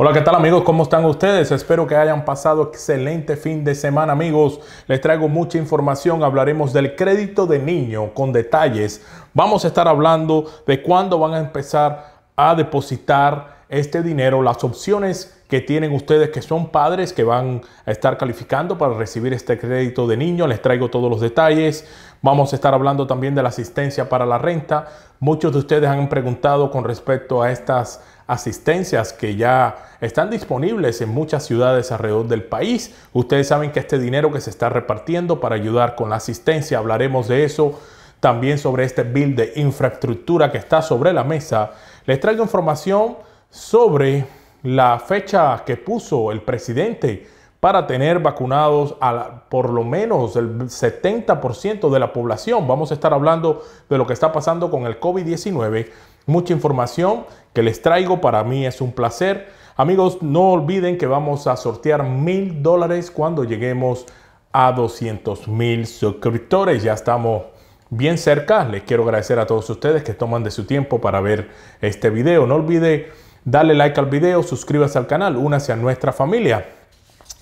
Hola, ¿qué tal amigos? ¿Cómo están ustedes? Espero que hayan pasado excelente fin de semana amigos. Les traigo mucha información, hablaremos del crédito de niño con detalles. Vamos a estar hablando de cuándo van a empezar a depositar este dinero, las opciones que tienen ustedes que son padres que van a estar calificando para recibir este crédito de niño. Les traigo todos los detalles. Vamos a estar hablando también de la asistencia para la renta. Muchos de ustedes han preguntado con respecto a estas asistencias que ya están disponibles en muchas ciudades alrededor del país. Ustedes saben que este dinero que se está repartiendo para ayudar con la asistencia, hablaremos de eso también sobre este bill de infraestructura que está sobre la mesa. Les traigo información sobre la fecha que puso el presidente para tener vacunados a por lo menos el 70% de la población. Vamos a estar hablando de lo que está pasando con el COVID-19. Mucha información que les traigo, para mí es un placer. Amigos, no olviden que vamos a sortear mil dólares cuando lleguemos a 200 mil suscriptores. Ya estamos bien cerca. Les quiero agradecer a todos ustedes que toman de su tiempo para ver este video. No olviden Dale like al video, suscríbase al canal, únase a nuestra familia.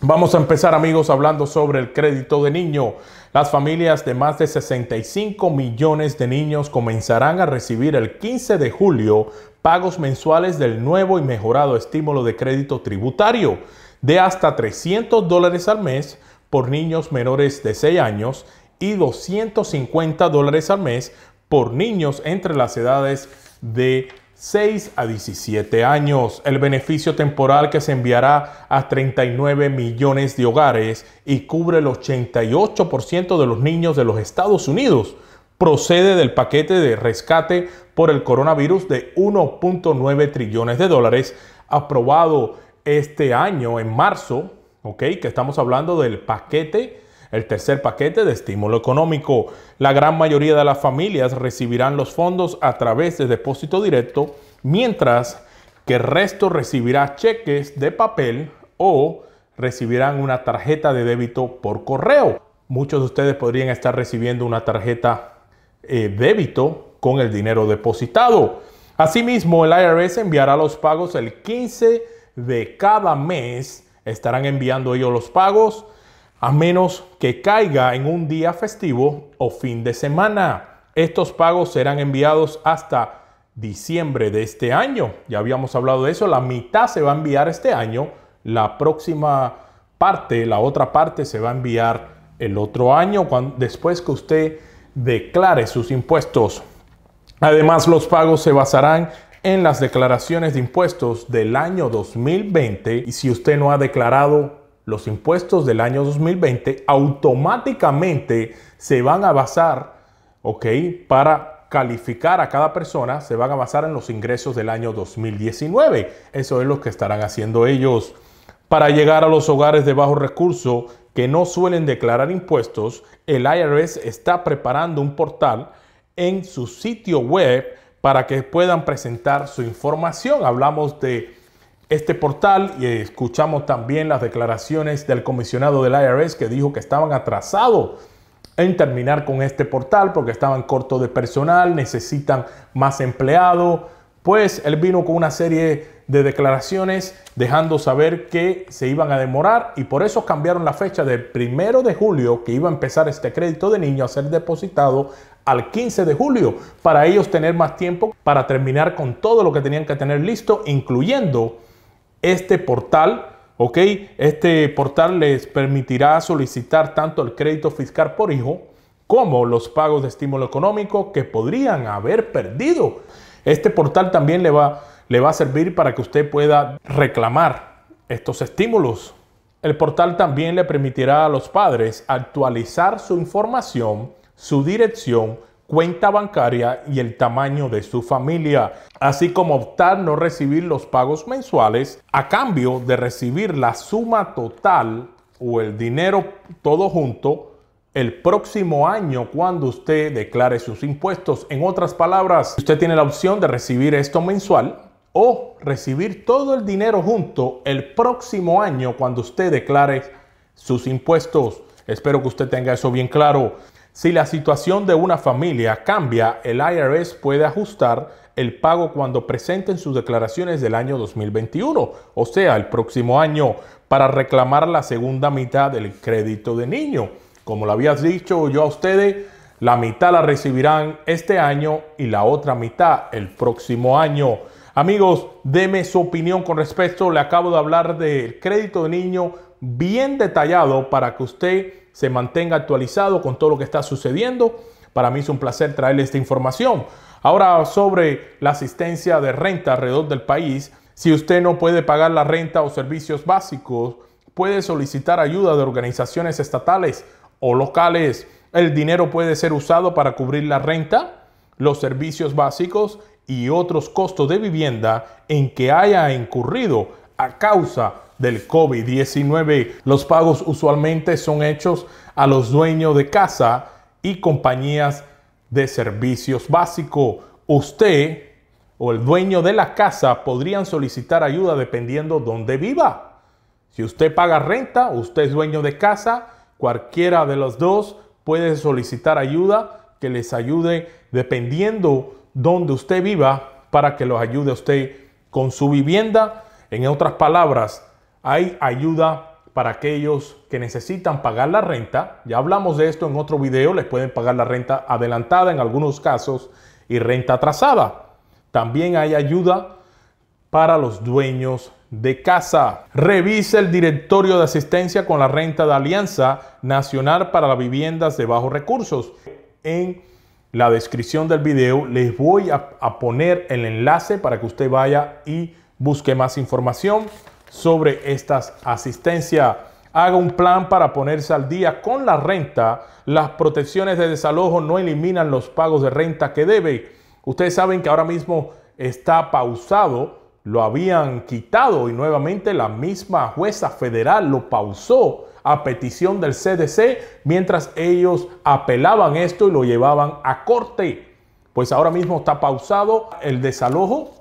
Vamos a empezar amigos hablando sobre el crédito de niño. Las familias de más de 65 millones de niños comenzarán a recibir el 15 de julio pagos mensuales del nuevo y mejorado estímulo de crédito tributario de hasta 300 dólares al mes por niños menores de 6 años y 250 dólares al mes por niños entre las edades de 6 a 17 años, el beneficio temporal que se enviará a 39 millones de hogares y cubre el 88% de los niños de los Estados Unidos, procede del paquete de rescate por el coronavirus de 1.9 trillones de dólares aprobado este año en marzo, ¿ok? Que estamos hablando del paquete el tercer paquete de estímulo económico. La gran mayoría de las familias recibirán los fondos a través de depósito directo, mientras que el resto recibirá cheques de papel o recibirán una tarjeta de débito por correo. Muchos de ustedes podrían estar recibiendo una tarjeta eh, débito con el dinero depositado. Asimismo, el IRS enviará los pagos el 15 de cada mes. Estarán enviando ellos los pagos a menos que caiga en un día festivo o fin de semana. Estos pagos serán enviados hasta diciembre de este año. Ya habíamos hablado de eso, la mitad se va a enviar este año, la próxima parte, la otra parte se va a enviar el otro año cuando, después que usted declare sus impuestos. Además, los pagos se basarán en las declaraciones de impuestos del año 2020 y si usted no ha declarado los impuestos del año 2020 automáticamente se van a basar, ¿ok? Para calificar a cada persona, se van a basar en los ingresos del año 2019. Eso es lo que estarán haciendo ellos. Para llegar a los hogares de bajo recurso que no suelen declarar impuestos, el IRS está preparando un portal en su sitio web para que puedan presentar su información. Hablamos de este portal y escuchamos también las declaraciones del comisionado del IRS que dijo que estaban atrasados en terminar con este portal porque estaban cortos de personal, necesitan más empleados. Pues él vino con una serie de declaraciones dejando saber que se iban a demorar y por eso cambiaron la fecha del primero de julio que iba a empezar este crédito de niño a ser depositado al 15 de julio para ellos tener más tiempo para terminar con todo lo que tenían que tener listo, incluyendo este portal, ¿ok? Este portal les permitirá solicitar tanto el crédito fiscal por hijo como los pagos de estímulo económico que podrían haber perdido. Este portal también le va, le va a servir para que usted pueda reclamar estos estímulos. El portal también le permitirá a los padres actualizar su información, su dirección, cuenta bancaria y el tamaño de su familia, así como optar no recibir los pagos mensuales a cambio de recibir la suma total o el dinero todo junto el próximo año cuando usted declare sus impuestos. En otras palabras, usted tiene la opción de recibir esto mensual o recibir todo el dinero junto el próximo año cuando usted declare sus impuestos. Espero que usted tenga eso bien claro. Si la situación de una familia cambia, el IRS puede ajustar el pago cuando presenten sus declaraciones del año 2021, o sea, el próximo año, para reclamar la segunda mitad del crédito de niño. Como lo habías dicho yo a ustedes, la mitad la recibirán este año y la otra mitad el próximo año. Amigos, deme su opinión con respecto. Le acabo de hablar del crédito de niño bien detallado para que usted se mantenga actualizado con todo lo que está sucediendo. Para mí es un placer traerle esta información. Ahora sobre la asistencia de renta alrededor del país. Si usted no puede pagar la renta o servicios básicos, puede solicitar ayuda de organizaciones estatales o locales. El dinero puede ser usado para cubrir la renta, los servicios básicos y otros costos de vivienda en que haya incurrido a causa del COVID-19. Los pagos usualmente son hechos a los dueños de casa y compañías de servicios básicos. Usted o el dueño de la casa podrían solicitar ayuda dependiendo dónde viva. Si usted paga renta, usted es dueño de casa, cualquiera de los dos puede solicitar ayuda que les ayude dependiendo donde usted viva para que los ayude usted con su vivienda. En otras palabras, hay ayuda para aquellos que necesitan pagar la renta. Ya hablamos de esto en otro video, les pueden pagar la renta adelantada en algunos casos y renta atrasada. También hay ayuda para los dueños de casa. Revise el directorio de asistencia con la renta de Alianza Nacional para las viviendas de bajos recursos. En la descripción del video les voy a, a poner el enlace para que usted vaya y busque más información sobre estas asistencias. Haga un plan para ponerse al día con la renta. Las protecciones de desalojo no eliminan los pagos de renta que debe. Ustedes saben que ahora mismo está pausado, lo habían quitado y nuevamente la misma jueza federal lo pausó a petición del CDC mientras ellos apelaban esto y lo llevaban a corte. Pues ahora mismo está pausado el desalojo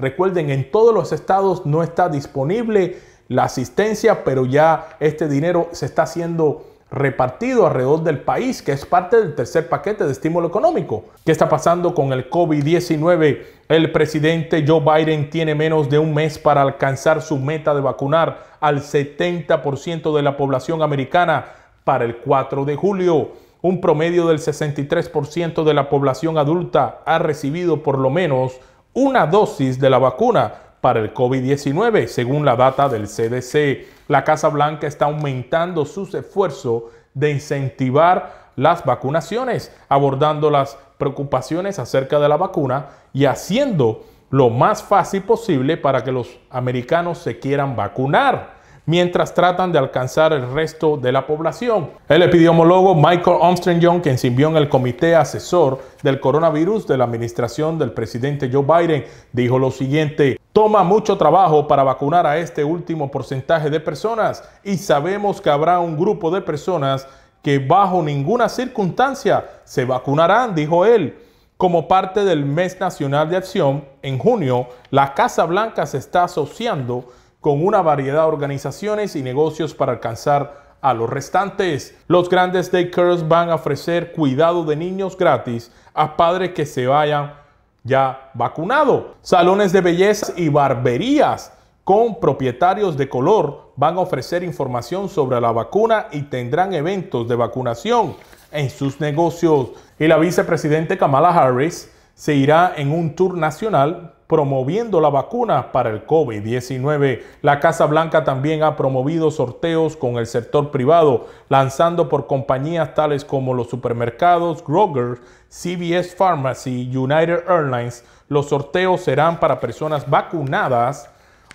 Recuerden, en todos los estados no está disponible la asistencia, pero ya este dinero se está haciendo repartido alrededor del país, que es parte del tercer paquete de estímulo económico. ¿Qué está pasando con el COVID-19? El presidente Joe Biden tiene menos de un mes para alcanzar su meta de vacunar al 70% de la población americana para el 4 de julio. Un promedio del 63% de la población adulta ha recibido por lo menos una dosis de la vacuna para el COVID-19, según la data del CDC. La Casa Blanca está aumentando sus esfuerzos de incentivar las vacunaciones, abordando las preocupaciones acerca de la vacuna y haciendo lo más fácil posible para que los americanos se quieran vacunar mientras tratan de alcanzar el resto de la población. El epidemiólogo Michael Armstrong-Young, quien sirvió en el comité asesor del coronavirus de la administración del presidente Joe Biden, dijo lo siguiente, toma mucho trabajo para vacunar a este último porcentaje de personas y sabemos que habrá un grupo de personas que bajo ninguna circunstancia se vacunarán, dijo él. Como parte del Mes Nacional de Acción, en junio, la Casa Blanca se está asociando con una variedad de organizaciones y negocios para alcanzar a los restantes. Los grandes daycares van a ofrecer cuidado de niños gratis a padres que se vayan ya vacunados. Salones de belleza y barberías con propietarios de color van a ofrecer información sobre la vacuna y tendrán eventos de vacunación en sus negocios. Y la vicepresidente Kamala Harris se irá en un tour nacional promoviendo la vacuna para el COVID-19. La Casa Blanca también ha promovido sorteos con el sector privado, lanzando por compañías tales como los supermercados Kroger, CVS Pharmacy, United Airlines. Los sorteos serán para personas vacunadas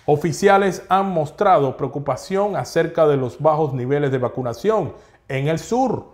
Oficiales han mostrado preocupación acerca de los bajos niveles de vacunación en el sur,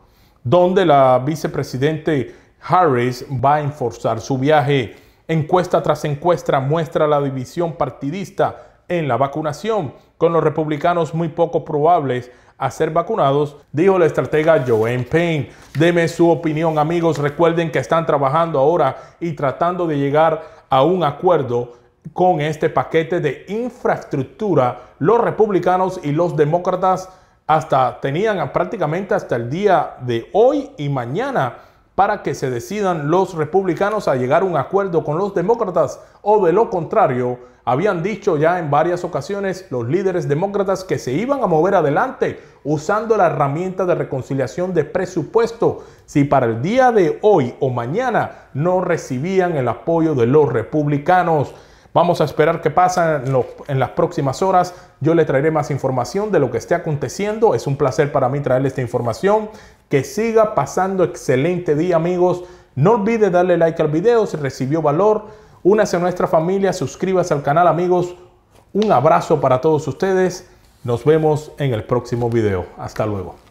donde la vicepresidente Harris va a enforzar su viaje. Encuesta tras encuesta muestra la división partidista en la vacunación, con los republicanos muy poco probables a ser vacunados, dijo la estratega Joanne Payne. Deme su opinión, amigos. Recuerden que están trabajando ahora y tratando de llegar a un acuerdo con este paquete de infraestructura. Los republicanos y los demócratas hasta tenían prácticamente hasta el día de hoy y mañana para que se decidan los republicanos a llegar a un acuerdo con los demócratas o de lo contrario, habían dicho ya en varias ocasiones los líderes demócratas que se iban a mover adelante usando la herramienta de reconciliación de presupuesto si para el día de hoy o mañana no recibían el apoyo de los republicanos. Vamos a esperar qué pasa en, las próximas horas. Yo le traeré más información de lo que esté aconteciendo. Es un placer para mí traerle esta información. Que siga pasando excelente día amigos. No olvide darle like al video si recibió valor. Únase a nuestra familia, suscríbase al canal amigos. Un abrazo para todos ustedes. Nos vemos en el próximo video. Hasta luego.